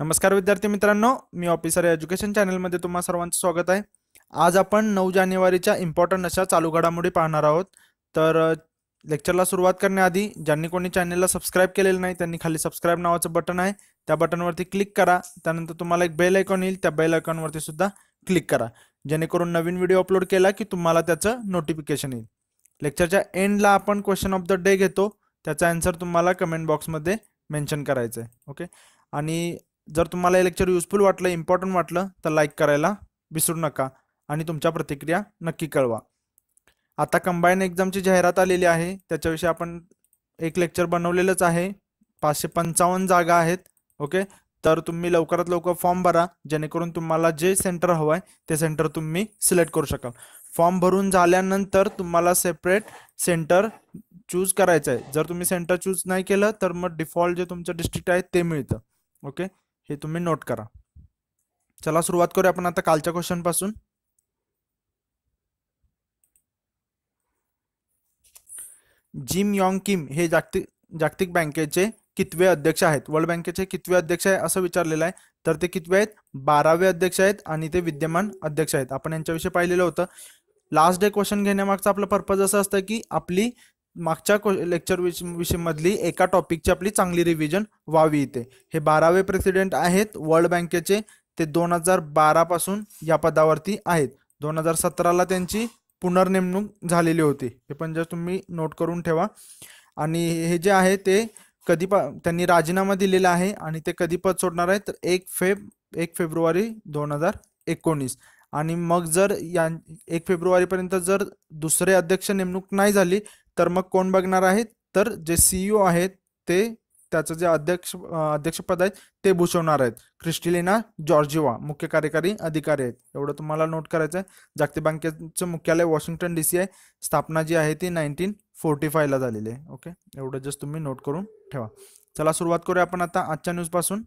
नमस्कार विद्यार्थी मित्रांनो मी ऑफिसर एज्युकेशन चॅनलमध्ये तुम्हा सर्वांचं स्वागत आहे आज आपण नऊ जानेवारीच्या इम्पॉर्टंट अशा चालू घडामोडी पाहणार आहोत तर लेक्चरला सुरुवात करण्याआधी ज्यांनी कोणी चॅनलला सबस्क्राईब केलेलं नाही त्यांनी खाली सबस्क्राईब नावाचं बटन आहे त्या बटनवरती क्लिक करा त्यानंतर तुम्हाला एक बेल आयकॉन येईल त्या बेल आयकॉनवरती सुद्धा क्लिक करा जेणेकरून नवीन व्हिडिओ अपलोड केला की तुम्हाला त्याचं नोटिफिकेशन येईल लेक्चरच्या एंडला आपण क्वेश्चन ऑफ द डे घेतो त्याचा आन्सर तुम्हाला कमेंट बॉक्समध्ये मेन्शन करायचं आहे ओके आणि जर तुम्हाला हे लेक्चर युजफुल वाटलं इम्पॉर्टंट वाटलं तर लाईक करायला विसरू नका आणि तुमच्या प्रतिक्रिया नक्की कळवा आता कंबाईन एक्झामची जाहिरात आलेली आहे त्याच्याविषयी आपण एक लेक्चर बनवलेलंच आहे पाचशे पंचावन्न जागा आहेत ओके तर तुम्ही लवकरात लवकर फॉर्म भरा जेणेकरून तुम्हाला जे सेंटर हवं आहे ते सेंटर तुम्ही सिलेक्ट करू शकाल फॉर्म भरून झाल्यानंतर तुम्हाला सेपरेट सेंटर चूज करायचं आहे जर तुम्ही सेंटर चूज नाही केलं तर मग डिफॉल्ट जे तुमचं डिस्ट्रिक्ट आहे ते मिळतं ओके हे तुम्ही नोट करा चला सुरुवात करूया आपण आता कालच्या क्वेश्चन पासून जिम यॉंग किम हे जागतिक जागतिक बँकेचे कितवे अध्यक्ष आहेत वर्ल्ड बँकेचे कितवे अध्यक्ष आहे असं विचारलेलं आहे तर ते कितवे आहेत बारावे अध्यक्ष आहेत आणि ते विद्यमान अध्यक्ष आहेत आपण यांच्याविषयी पाहिलेलं होतं लास्ट डे क्वेश्चन घेण्यामागचं आपला पर्पज असं असतं की आपली मागच्या लेक्चर विषयमधली एका टॉपिकची आपली चांगली रिव्हिजन व्हावी इथे हे बारावे प्रेसिडेंट आहेत वर्ल्ड बँकेचे ते दोन हजार बारापासून या पदावरती आहेत दोन हजार सतराला त्यांची पुनर्नेमणूक झालेली होती हे पण जर तुम्ही नोट करून ठेवा आणि हे जे आहे ते कधी प त्यांनी राजीनामा दिलेला आहे आणि ते कधी पद सोडणार आहे तर एक फेब एक फेब्रुवारी दोन हजार एकोणीस आणि मग जर या एक फेब्रुवारीपर्यंत जर दुसरे अध्यक्ष नेमणूक नाही झाली तर मग कोण बघणार आहेत तर जे सीईओ e आहेत ते त्याचं जे अध्यक्ष अध्यक्षपद आहेत ते भूषवणार आहेत क्रिस्टिलिना जॉर्जिवा मुख्य कार्यकारी अधिकारी आहेत एवढं तुम्हाला नोट करायचं आहे जागतिक बँकेचं मुख्यालय वॉशिंग्टन डी सी आहे स्थापना जी आहे ती नाईन्टीन फोर्टी फायला झालेली आहे ओके एवढं जस्ट तुम्ही नोट करून ठेवा चला सुरुवात करूया आपण आता आजच्या न्यूजपासून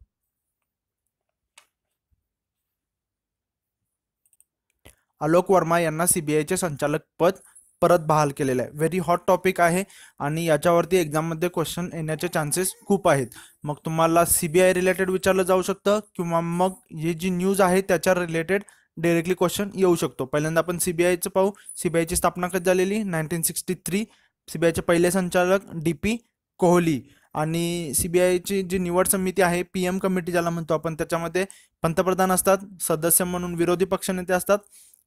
आलोक वर्मा यांना सीबीआयचे संचालक पद परत बहाल केलेला आहे व्हेरी हॉट टॉपिक आहे आणि याच्यावरती एक्झाममध्ये क्वेश्चन येण्याचे चान्सेस खूप आहेत मग तुम्हाला सी बी आय रिलेटेड विचारलं जाऊ शकतं किंवा मग हे जी न्यूज आहे त्याच्या रिलेटेड डायरेक्टली क्वेश्चन येऊ शकतो पहिल्यांदा आपण सी बी आयचं पाहू सी बी आयची स्थापना कधी झालेली nineteen sixty three C B आयचे पहिले संचालक डी पी कोहली आणि सी बी आयची जी निवड समिती आहे पी एम कमिटी ज्याला म्हणतो आपण त्याच्यामध्ये पंतप्रधान असतात सदस्य म्हणून विरोधी पक्षनेते असतात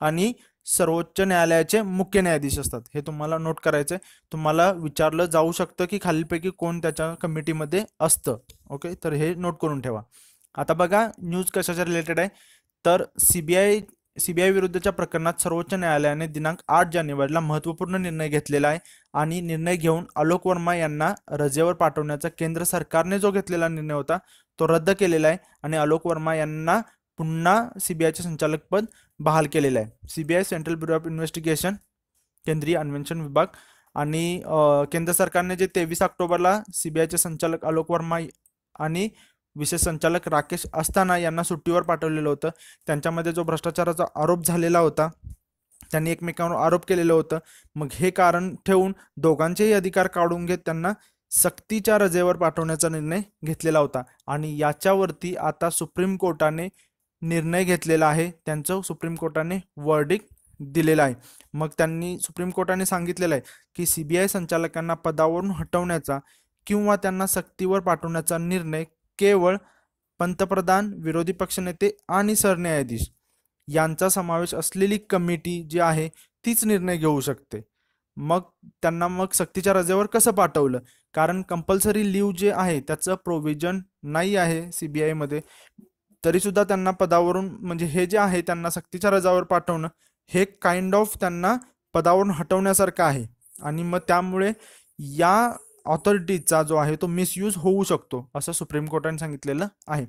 आणि सर्वोच्च न्यायालयाचे मुख्य न्यायाधीश असतात हे तुम्हाला नोट करायचं आहे तुम्हाला विचारलं जाऊ शकतं की खालीलपैकी कोण त्याच्या कमिटीमध्ये असतं ओके तर हे नोट करून ठेवा आता बघा न्यूज कशाच्या रिलेटेड आहे तर सीबीआय सीबीआय विरुद्धच्या प्रकरणात सर्वोच्च न्यायालयाने दिनांक आठ जानेवारीला महत्त्वपूर्ण निर्णय घेतलेला आहे आणि निर्णय घेऊन आलोक वर्मा यांना रजेवर पाठवण्याचा केंद्र सरकारने जो घेतलेला निर्णय होता तो रद्द केलेला आहे आणि आलोक वर्मा यांना पुन्हा सी बी आयचे संचालकपद बहाल केलेलं आहे C B I central bureau of investigation केंद्रीय अन्वेषण विभाग आणि केंद्र सरकारने जे तेवीस ऑक्टोबरला सी बी आयचे संचालक आलोक वर्मा आणि विशेष संचालक राकेश अस्थाना यांना सुट्टीवर पाठवलेलं होतं त्यांच्यामध्ये जो भ्रष्टाचाराचा आरोप झालेला होता त्यांनी एकमेकांवर आरोप केलेलं होतं मग हे कारण ठेवून दोघांचेही अधिकार काढून घेत त्यांना सक्तीच्या रजेवर पाठवण्याचा निर्णय घेतलेला होता आणि याच्यावरती आता सुप्रीम कोर्टाने निर्णय घेतलेला आहे त्यांचं सुप्रीम कोर्टाने वर्डिक दिलेलं आहे मग त्यांनी सुप्रीम कोर्टाने सांगितलेलं आहे की आय संचालकांना पदावरून हटवण्याचा किंवा त्यांना सक्तीवर पाठवण्याचा निर्णय केवळ पंतप्रधान विरोधी पक्षनेते आणि सरन्यायाधीश यांचा समावेश असलेली कमिटी जी आहे तीच निर्णय घेऊ शकते मग त्यांना मग सक्तीच्या रजेवर कसं पाठवलं कारण कंपल्सरी लीव जे आहे त्याचं प्रोव्हिजन नाही आहे आयमध्ये तरीसुद्धा त्यांना पदावरून म्हणजे हे जे आहे त्यांना सक्तीच्या रजावर पाठवणं हे काइंड ऑफ त्यांना पदावरून हटवण्यासारखं आहे आणि मग त्यामुळे या ऑथॉरिटीचा जो आहे तो मिसयूज होऊ शकतो असं सुप्रीम कोर्टाने सांगितलेलं आहे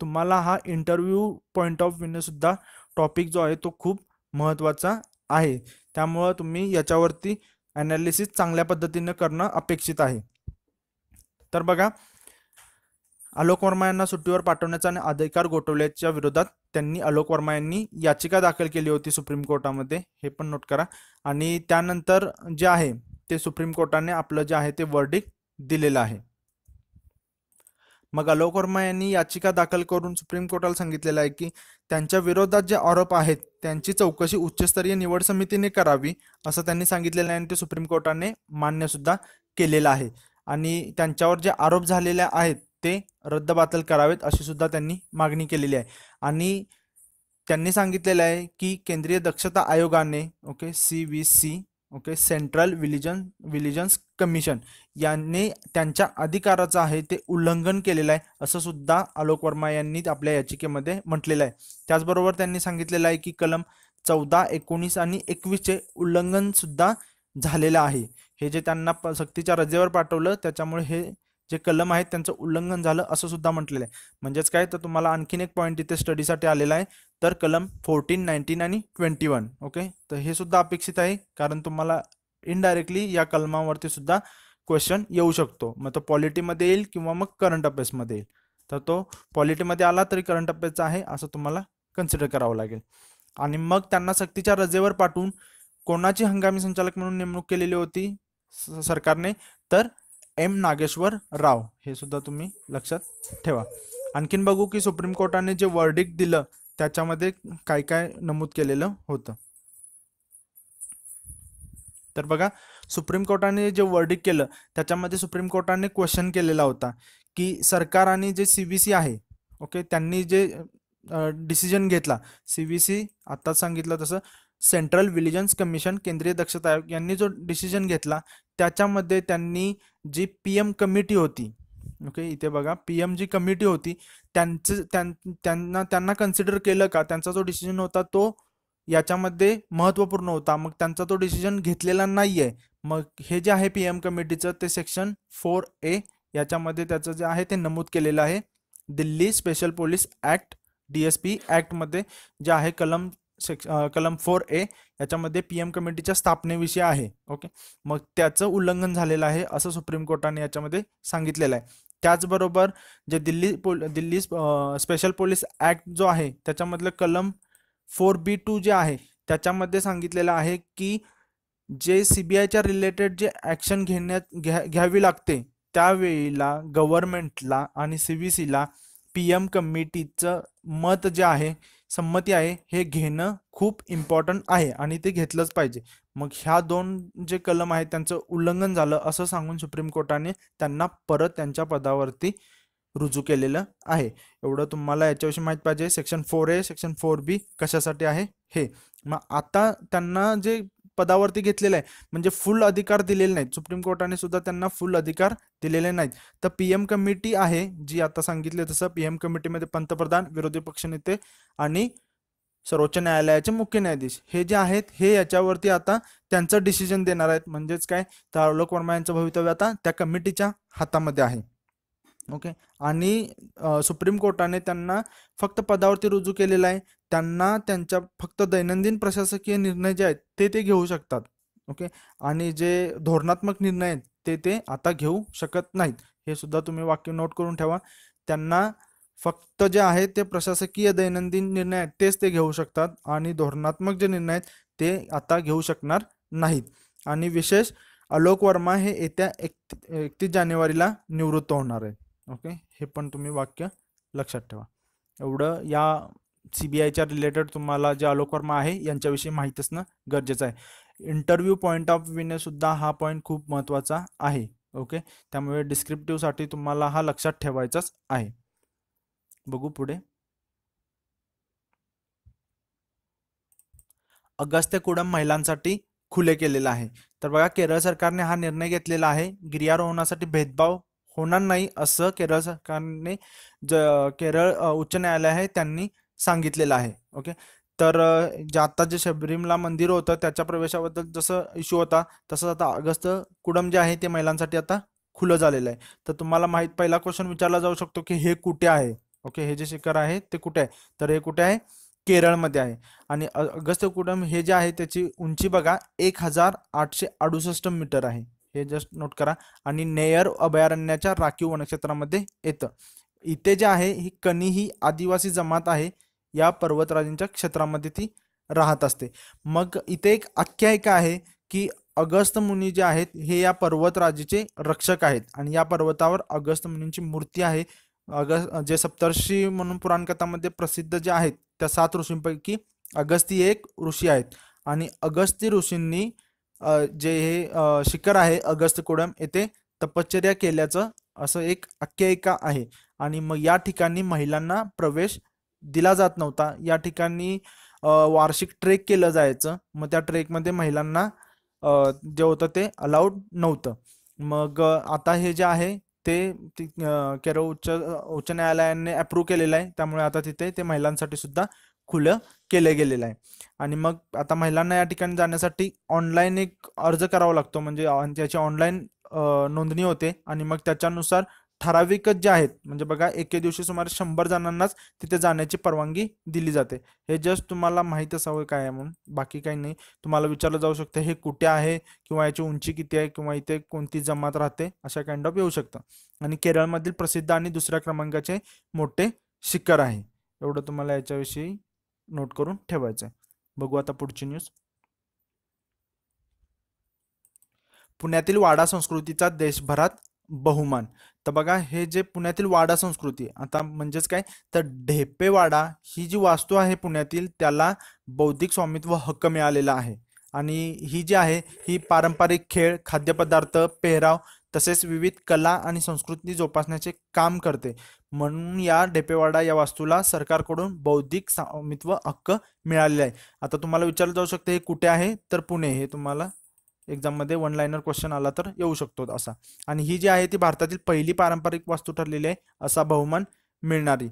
तुम्हाला हा इंटरव्ह्यू पॉईंट ऑफ सुद्धा टॉपिक जो आहे तो खूप महत्त्वाचा आहे त्यामुळं तुम्ही याच्यावरती ॲनालिसिस चांगल्या पद्धतीनं करणं अपेक्षित आहे तर बघा आलोक वर्मा यांना सुट्टीवर पाठवण्याचा आणि अधिकार गोठवल्याच्या विरोधात त्यांनी आलोक वर्मा यांनी याचिका दाखल केली होती सुप्रीम कोर्टामध्ये हे पण नोट करा आणि त्यानंतर जे आहे ते सुप्रीम कोर्टाने आपलं जे आहे ते वर्डिक दिलेलं आहे मग आलोक वर्मा यांनी याचिका दाखल करून सुप्रीम कोर्टाला सांगितलेलं आहे की त्यांच्या विरोधात जे आरोप आहेत त्यांची चौकशी उच्चस्तरीय निवड समितीने करावी असं त्यांनी सांगितलेलं आहे आणि ते सुप्रीम कोर्टाने मान्य सुद्धा केलेलं आहे आणि त्यांच्यावर जे आरोप झालेले आहेत ते रद्दबातल करावेत अशी सुद्धा त्यांनी मागणी केलेली आहे आणि त्यांनी सांगितलेलं आहे की केंद्रीय दक्षता आयोगाने okay C V C okay central विलिजन विलिजन्स कमिशन यांनी त्यांच्या अधिकाराचं आहे ते उल्लंघन केलेलं आहे असं सुद्धा आलोक वर्मा यांनी आपल्या याचिकेमध्ये म्हटलेलं आहे त्याचबरोबर त्यांनी सांगितलेलं आहे की कलम चौदा एकोणीस आणि एकवीसचे उल्लंघन सुद्धा झालेलं आहे हे जे त्यांना सक्तीच्या रजेवर पाठवलं त्याच्यामुळे हे जे कलम आहेत त्यांचं उल्लंघन झालं असं सुद्धा म्हटलेलं आहे म्हणजेच काय तर तुम्हाला आणखीन एक पॉईंट इथे स्टडीसाठी आलेला आहे तर कलम फोर्टीन नाईन्टीन आणि ट्वेंटी वन ओके तर हे सुद्धा अपेक्षित आहे कारण तुम्हाला इनडायरेक्टली या कलमावरती सुद्धा क्वेश्चन येऊ शकतो मग तो पॉलिटीमध्ये येईल किंवा मग करंट अफेअर्समध्ये येईल तर तो पॉलिटीमध्ये आला तरी करंट अफेअर्सचा आहे असं तुम्हाला कन्सिडर करावं लागेल आणि मग त्यांना सक्तीच्या रजेवर पाठवून कोणाची हंगामी संचालक म्हणून नेमणूक केलेली होती सरकारने तर एम नागेश्वर राव हे सुद्धा तुम्ही लक्षात ठेवा आणखीन बघू की सुप्रीम कोर्टाने जे वर्डिक दिलं त्याच्यामध्ये काय काय नमूद केलेलं होतं तर बघा सुप्रीम कोर्टाने जे वर्डिक केलं त्याच्यामध्ये सुप्रीम कोर्टाने क्वेश्चन केलेला होता की सरकार आणि जे सी सी आहे ओके त्यांनी जे डिसिजन घेतला सी बी सी आत्ताच सांगितलं तसं सेंट्रल विलिजन्स कमिशन केंद्रीय दक्षता आयोग यांनी जो डिसिजन घेतला त्याच्यामध्ये त्यांनी जी पी एम कमिटी होती ओके इथे बघा पी एम जी कमिटी होती त्यांचं त्यांना त्यांना कन्सिडर केलं का त्यांचा जो डिसिजन होता तो याच्यामध्ये महत्त्वपूर्ण होता मग त्यांचा तो डिसिजन घेतलेला नाही आहे मग हे जे आहे पी एम कमिटीचं ते सेक्शन फोर ए याच्यामध्ये त्याचं जे आहे ते नमूद केलेलं आहे Delhi special police act D S P ॲक्टमध्ये जे आहे कलम कलम फोर ए याच्यामध्ये पी एम कमिटीच्या स्थापनेविषयी आहे ओके मग त्याचं उल्लंघन झालेलं आहे असं सुप्रीम कोर्टाने याच्यामध्ये सांगितलेलं आहे त्याचबरोबर जे दिल्ली पोल दिल्ली स्पेशल पोलीस ॲक्ट जो आहे त्याच्यामधलं कलम फोर बी टू जे आहे त्याच्यामध्ये सांगितलेलं आहे की जे सी बी आयच्या रिलेटेड जे ॲक्शन घेण्यात घ्या घ्यावी लागते त्यावेळीला गव्हर्नमेंटला आणि सी बी सीला पी एम कमिटीचं मत जे आहे संमती आहे हे घेणं खूप इम्पॉर्टंट आहे आणि ते घेतलंच पाहिजे मग ह्या दोन जे कलम आहेत त्यांचं उल्लंघन झालं असं सांगून सुप्रीम कोर्टाने त्यांना परत त्यांच्या पदावरती रुजू केलेलं आहे एवढं तुम्हाला याच्याविषयी माहीत पाहिजे section four A section four B कशासाठी आहे हे मग आता त्यांना जे पदावरती घेतलेलं आहे म्हणजे फुल अधिकार दिलेले नाहीत सुप्रीम कोर्टाने सुद्धा त्यांना फुल अधिकार दिलेले नाहीत तर पी एम कमिटी आहे जी आता सांगितली तसं एम कमिटीमध्ये पंतप्रधान विरोधी पक्षनेते आणि सर्वोच्च न्यायालयाचे मुख्य न्यायाधीश हे जे आहेत हे याच्यावरती आता त्यांचं डिसिजन देणार आहेत म्हणजेच काय तर आलोक वर्मा यांचं भवितव्य आता त्या कमिटीच्या हातामध्ये आहे ओके आणि सुप्रीम कोर्टाने त्यांना फक्त पदावरती रुजू केलेलं आहे त्यांना त्यांच्या फक्त दैनंदिन प्रशासकीय निर्णय जे आहेत ते ते घेऊ शकतात ओके आणि जे धोरणात्मक निर्णय आहेत ते ते आता घेऊ शकत नाहीत हे सुद्धा तुम्ही वाक्य नोट करून ठेवा त्यांना फक्त जे आहे ते प्रशासकीय दैनंदिन निर्णय आहेत तेच ते घेऊ शकतात आणि धोरणात्मक जे निर्णय आहेत ते आता घेऊ शकणार नाहीत आणि विशेष आलोक वर्मा हे येत्या एक एकतीस जानेवारीला निवृत्त होणार आहेत ओके हे पण तुम्ही वाक्य लक्षात ठेवा एवढं या सी बी आयच्या रिलेटेड तुम्हाला जे आलोक वर्मा आहे यांच्याविषयी माहीत असणं गरजेचं आहे इंटरव्ह्यू पॉईंट ऑफ व्ह्यूने सुद्धा हा पॉईंट खूप महत्त्वाचा आहे ओके त्यामुळे डिस्क्रिप्टिव्हसाठी तुम्हाला हा लक्षात ठेवायचाच आहे बघू पुढे कुडम महिलांसाठी खुले केलेलं आहे तर बघा केरळ सरकारने हा निर्णय घेतलेला आहे गिर्यारोहणासाठी भेदभाव होणार नाही असं केरळ सरकारने ज केरळ उच्च न्यायालय आहे त्यांनी सांगितलेलं आहे ओके तर जे आता जे शबरीमला मंदिर होतं त्याच्या प्रवेशाबद्दल जसं इश्यू होता तसंच आता अगस्त कुडम जे आहे ते महिलांसाठी आता खुलं झालेलं आहे तर तुम्हाला माहीत पहिला क्वेश्चन विचारला जाऊ शकतो की हे कुठे आहे ओके हे जे शिखर आहे ते कुठे आहे तर हे कुठे आहे केरळमध्ये आहे आणि अगस्त्यकुडम हे जे आहे त्याची उंची बघा एक हजार आठशे अडुसष्ट मीटर आहे हे जस्ट नोट करा आणि नेयर अभयारण्याच्या राखीव वनक्षेत्रामध्ये येतं इथे जे आहे ही कणी ही आदिवासी जमात आहे या पर्वतराजींच्या क्षेत्रामध्ये ती राहत असते मग इथे एक आख्यायिका आहे की अगस्त मुनी जे आहेत हे या पर्वतराजेचे रक्षक आहेत आणि या पर्वतावर अगस्त मुनींची मूर्ती आहे अगस्त जे सप्तर्षी म्हणून पुराणकथामध्ये प्रसिद्ध जे आहेत त्या सात ऋषींपैकी अगस्ती एक ऋषी आहेत आणि अगस्ती ऋषींनी जे हे शिखर आहे कोडम येथे तपश्चर्या केल्याचं असं एक आख्यायिका आहे आणि मग या ठिकाणी महिलांना प्रवेश दिला जात नव्हता या ठिकाणी वार्षिक ट्रेक केलं जायचं मग त्या ट्रेकमध्ये महिलांना जे होतं ते अलाउड नव्हतं मग आता हे जे आहे ते केरळ उच्च उच्च न्यायालयाने अप्रूव्ह केलेलं आहे त्यामुळे आता तिथे ते महिलांसाठी सुद्धा खुलं केले गेलेलं आहे आणि मग आता महिलांना या ठिकाणी जाण्यासाठी ऑनलाईन एक अर्ज करावा लागतो म्हणजे त्याची ऑनलाईन नोंदणी होते आणि मग त्याच्यानुसार ठराविकच जे आहेत म्हणजे बघा एके दिवशी सुमारे शंभर जणांनाच तिथे जाण्याची परवानगी दिली जाते हे जस्ट तुम्हाला माहीत असावं काय आहे म्हणून बाकी काही नाही तुम्हाला विचारलं जाऊ शकतं हे कुठे आहे किंवा याची उंची किती आहे किंवा इथे कोणती जमात राहते अशा काइंड ऑफ येऊ शकतं आणि केरळमधील प्रसिद्ध आणि दुसऱ्या क्रमांकाचे मोठे शिखर आहे एवढं तुम्हाला याच्याविषयी नोट करून ठेवायचं आहे बघू आता पुढची न्यूज पुण्यातील वाडा संस्कृतीचा देशभरात बहुमान तर बघा हे जे पुण्यातील वाडा संस्कृती आता म्हणजेच काय तर ढेपेवाडा ही जी वास्तू आहे पुण्यातील त्याला बौद्धिक स्वामित्व हक्क मिळालेला आहे आणि ही जी आहे ही पारंपरिक खेळ खाद्यपदार्थ पेहराव तसेच विविध कला आणि संस्कृती जोपासण्याचे काम करते म्हणून या ढेपेवाडा या वास्तूला सरकारकडून बौद्धिक स्वामित्व हक्क मिळालेला आहे आता तुम्हाला विचारलं जाऊ शकते हे कुठे आहे तर पुणे हे तुम्हाला एक्झाममध्ये वन लाईनर क्वेश्चन आला तर येऊ शकतो असा आणि ही जी आहे ती भारतातील पहिली पारंपरिक वास्तू ठरलेली आहे असा बहुमान मिळणारी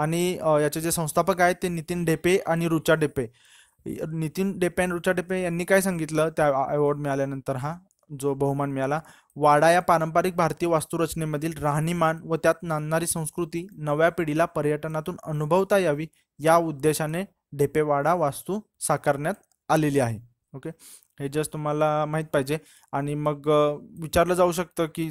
आणि याचे जे संस्थापक आहेत ते नितीन ढेपे आणि रुचा ढेपे नितीन डेपे आणि रुचा डेपे यांनी काय सांगितलं त्या अवॉर्ड मिळाल्यानंतर हा जो बहुमान मिळाला वाडा या पारंपरिक भारतीय वास्तुरचनेमधील राहणीमान व त्यात नांदणारी संस्कृती नव्या पिढीला पर्यटनातून अनुभवता यावी या उद्देशाने ढेपेवाडा वास्तू साकारण्यात आलेली आहे ओके हे जस्ट तुम्हाला माहीत पाहिजे आणि मग विचारलं जाऊ शकतं की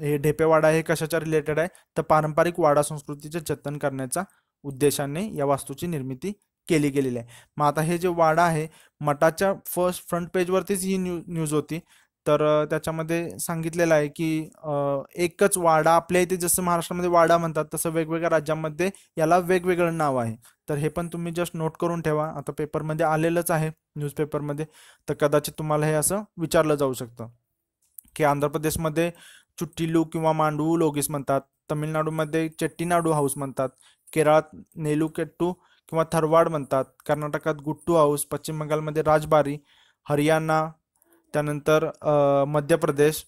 हे ढेपेवाडा हे कशाच्या रिलेटेड आहे तर पारंपरिक वाडा संस्कृतीचे जतन करण्याचा उद्देशाने या वास्तूची निर्मिती केली गेलेली आहे मग आता हे जे वाडा आहे मठाच्या फर्स्ट फ्रंट पेजवरतीच ही न्यू न्यूज होती तर त्याच्यामध्ये सांगितलेलं आहे की एकच वाडा आपल्या इथे जसं महाराष्ट्रामध्ये वाडा म्हणतात तसं वेगवेगळ्या राज्यांमध्ये याला वेगवेगळं नाव आहे तर हे पण तुम्ही जस्ट नोट करून ठेवा आता पेपरमध्ये आलेलंच आहे न्यूजपेपरमध्ये तर कदाचित तुम्हाला हे असं विचारलं जाऊ शकतं की आंध्र प्रदेशमध्ये चुट्टीलू किंवा मांडू लोगीस म्हणतात तमिळनाडूमध्ये चेट्टीनाडू हाऊस म्हणतात केरळात नेलुकेट्टू किंवा थरवाड म्हणतात कर्नाटकात गुट्टू हाऊस पश्चिम बंगालमध्ये राजबारी हरियाणा त्यानंतर मध्य प्रदेश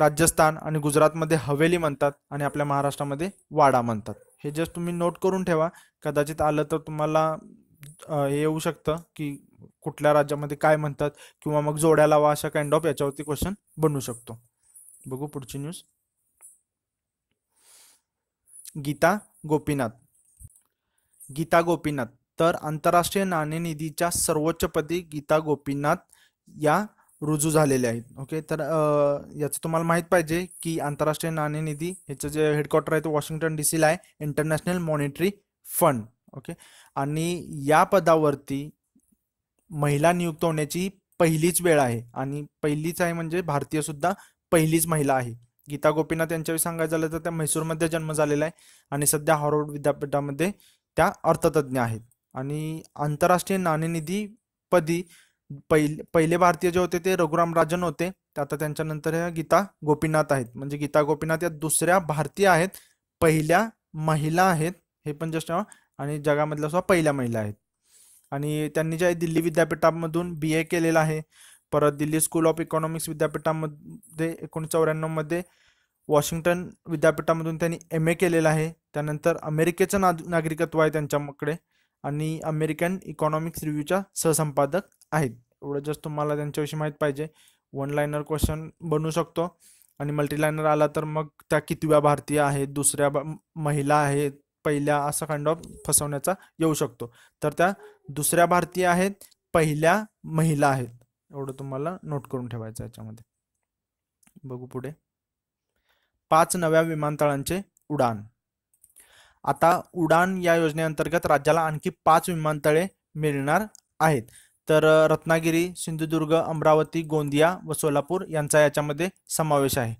राजस्थान आणि गुजरातमध्ये हवेली म्हणतात आणि आपल्या महाराष्ट्रामध्ये वाडा म्हणतात हे जस्ट तुम्ही नोट करून ठेवा कदाचित आलं तर तुम्हाला हे येऊ शकतं की कुठल्या राज्यामध्ये काय म्हणतात किंवा मग जोड्या लावा अशा काइंड ऑफ याच्यावरती क्वेश्चन बनू शकतो बघू पुढची न्यूज गीता गोपीनाथ गीता गोपीनाथ तर आंतरराष्ट्रीय नाणेनिधीच्या पदी गीता गोपीनाथ या रुजू झालेले आहेत ओके तर याचं तुम्हाला माहीत पाहिजे की आंतरराष्ट्रीय नाणेनिधी ह्याचं जे हेडक्वार्टर आहे ते वॉशिंग्टन डी सीला आहे इंटरनॅशनल मॉनिटरी फंड ओके आणि या पदावरती महिला नियुक्त होण्याची पहिलीच वेळ आहे आणि पहिलीच आहे म्हणजे भारतीय सुद्धा पहिलीच महिला आहे गीता गोपीनाथ यांच्याविषयी सांगायचं झालं तर त्या म्हैसूरमध्ये जन्म झालेला आहे आणि सध्या हार्वर्ड विद्यापीठामध्ये त्या अर्थतज्ज्ञ आहेत आणि आंतरराष्ट्रीय नाणेनिधी पदी पहिले पहिले भारतीय जे होते ते रघुराम राजन होते आता त्यांच्यानंतर ह्या गीता गोपीनाथ आहेत म्हणजे गीता गोपीनाथ या दुसऱ्या भारतीय आहेत पहिल्या महिला आहेत हे पण जस्ट आणि जगामधल्या सुद्धा पहिल्या महिला आहेत आणि त्यांनी जे दिल्ली विद्यापीठामधून बी ए केलेलं आहे परत दिल्ली स्कूल ऑफ इकॉनॉमिक्स विद्यापीठामध्ये एकोणीस चौऱ्याण्णवमध्ये वॉशिंग्टन विद्यापीठामधून त्यांनी एम ए केलेलं आहे त्यानंतर अमेरिकेचं ना नागरिकत्व आहे त्यांच्याकडे आणि अमेरिकन इकॉनॉमिक्स रिव्ह्यूच्या सहसंपादक आहेत एवढं जस्ट तुम्हाला त्यांच्याविषयी माहीत पाहिजे वन लायनर क्वेश्चन बनू शकतो आणि मल्टीलायनर आला तर मग त्या कितव्या भारतीय आहेत दुसऱ्या महिला आहेत पहिल्या असा काइंड ऑफ फसवण्याचा येऊ शकतो तर त्या दुसऱ्या भारतीय आहेत पहिल्या महिला आहेत एवढं तुम्हाला नोट करून ठेवायचं याच्यामध्ये बघू पुढे पाच नव्या विमानतळांचे उडान आता उडान या योजनेअंतर्गत राज्याला आणखी पाच विमानतळे मिळणार आहेत तर रत्नागिरी सिंधुदुर्ग अमरावती गोंदिया व सोलापूर यांचा याच्यामध्ये समावेश आहे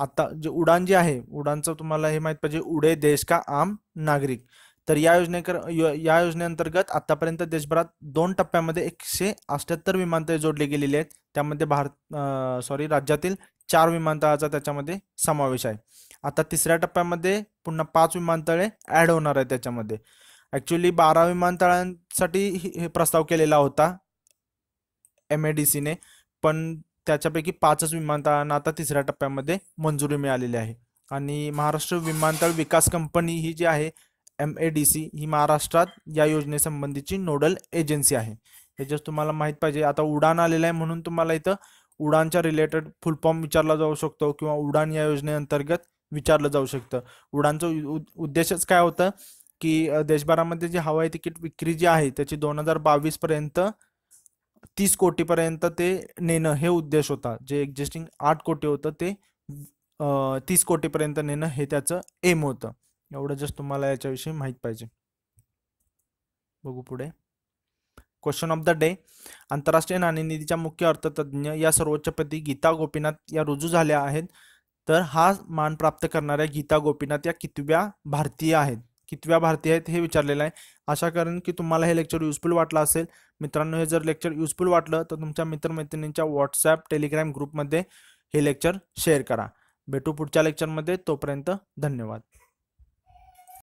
आता जे उडान जे आहे उडानचं तुम्हाला हे माहीत पाहिजे उडे देश का आम नागरिक तर या योजनेकर या योजनेअंतर्गत आतापर्यंत देशभरात दोन टप्प्यामध्ये एकशे अष्ट्याहत्तर विमानतळे जोडले गेलेले आहेत त्यामध्ये भारत सॉरी राज्यातील चार विमानतळाचा त्याच्यामध्ये समावेश आहे आता तिसऱ्या टप्प्यामध्ये पुन्हा पाच विमानतळे ऍड होणार आहे त्याच्यामध्ये ॲक्च्युली बारा विमानतळांसाठी हे प्रस्ताव केलेला होता एम ए डी सीने पण त्याच्यापैकी पाचच विमानतळांना आता तिसऱ्या टप्प्यामध्ये मंजुरी मिळालेली आहे आणि महाराष्ट्र विमानतळ विकास कंपनी ही जी आहे एम ए डी सी ही महाराष्ट्रात या योजनेसंबंधीची नोडल एजन्सी आहे याच्यात तुम्हाला माहीत पाहिजे आता उडान आलेलं आहे म्हणून तुम्हाला इथं उडानच्या रिलेटेड फुल फॉर्म विचारला जाऊ शकतो किंवा उडान या योजनेअंतर्गत विचारलं जाऊ शकतं उडानचं उद्देशच काय होतं की देशभरामध्ये जी हवाई तिकीट विक्री जी आहे त्याची दोन हजार बावीस पर्यंत तीस कोटीपर्यंत ते नेणं हे उद्देश होता जे एक्झिस्टिंग आठ कोटी होतं ते तीस कोटीपर्यंत नेणं हे त्याचं एम होतं एवढं जस्ट तुम्हाला याच्याविषयी माहीत पाहिजे बघू पुढे क्वेश्चन ऑफ द डे आंतरराष्ट्रीय नाणेनिधीच्या मुख्य अर्थतज्ञ या सर्वोच्चपदी गीता गोपीनाथ या रुजू झाल्या आहेत तर हा मान प्राप्त करणाऱ्या गीता गोपीनाथ या कितव्या भारतीय आहेत कितव्या भारतीय आहेत हे विचारलेलं आहे आशा करेन की तुम्हाला हे लेक्चर युजफुल वाटलं असेल मित्रांनो हे जर लेक्चर युजफुल वाटलं तर तुमच्या मित्रमैत्रिणींच्या व्हॉट्सॲप टेलिग्राम ग्रुपमध्ये हे लेक्चर शेअर करा भेटू पुढच्या लेक्चरमध्ये तोपर्यंत धन्यवाद